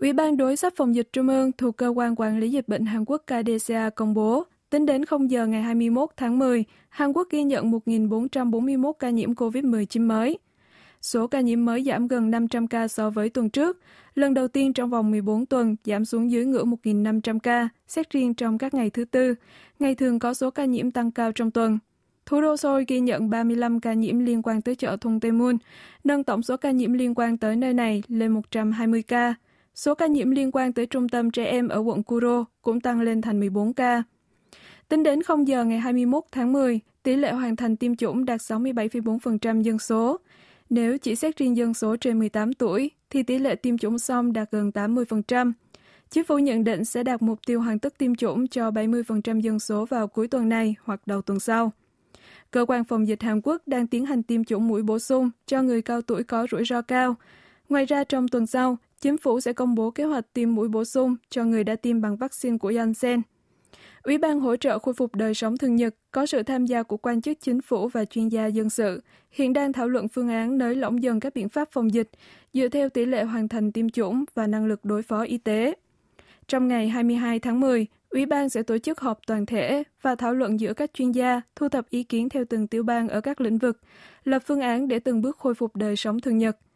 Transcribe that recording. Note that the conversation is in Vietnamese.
Ủy ban đối sách phòng dịch Trung ương thuộc Cơ quan Quản lý Dịch bệnh Hàn Quốc KDCA công bố, tính đến 0 giờ ngày 21 tháng 10, Hàn Quốc ghi nhận 1.441 ca nhiễm COVID-19 mới. Số ca nhiễm mới giảm gần 500 ca so với tuần trước, lần đầu tiên trong vòng 14 tuần giảm xuống dưới ngưỡng 1.500 ca, xét riêng trong các ngày thứ tư, ngày thường có số ca nhiễm tăng cao trong tuần. Thủ đô Seoul ghi nhận 35 ca nhiễm liên quan tới chợ Thung Tây Mun, nâng tổng số ca nhiễm liên quan tới nơi này lên 120 ca. Số ca nhiễm liên quan tới trung tâm trẻ em ở quận Kuro cũng tăng lên thành 14 ca. Tính đến 0 giờ ngày 21 tháng 10, tỷ lệ hoàn thành tiêm chủng đạt 67,4% dân số. Nếu chỉ xét riêng dân số trên 18 tuổi, thì tỷ lệ tiêm chủng xong đạt gần 80%. Chính phủ nhận định sẽ đạt mục tiêu hoàn tất tiêm chủng cho 70% dân số vào cuối tuần này hoặc đầu tuần sau. Cơ quan phòng dịch Hàn Quốc đang tiến hành tiêm chủng mũi bổ sung cho người cao tuổi có rủi ro cao. Ngoài ra trong tuần sau, chính phủ sẽ công bố kế hoạch tiêm mũi bổ sung cho người đã tiêm bằng vaccine của Janssen. Ủy ban hỗ trợ khôi phục đời sống thường nhật có sự tham gia của quan chức chính phủ và chuyên gia dân sự, hiện đang thảo luận phương án nới lỏng dần các biện pháp phòng dịch dựa theo tỷ lệ hoàn thành tiêm chủng và năng lực đối phó y tế. Trong ngày 22 tháng 10, Ủy ban sẽ tổ chức họp toàn thể và thảo luận giữa các chuyên gia, thu thập ý kiến theo từng tiểu bang ở các lĩnh vực, lập phương án để từng bước khôi phục đời sống thường nhật –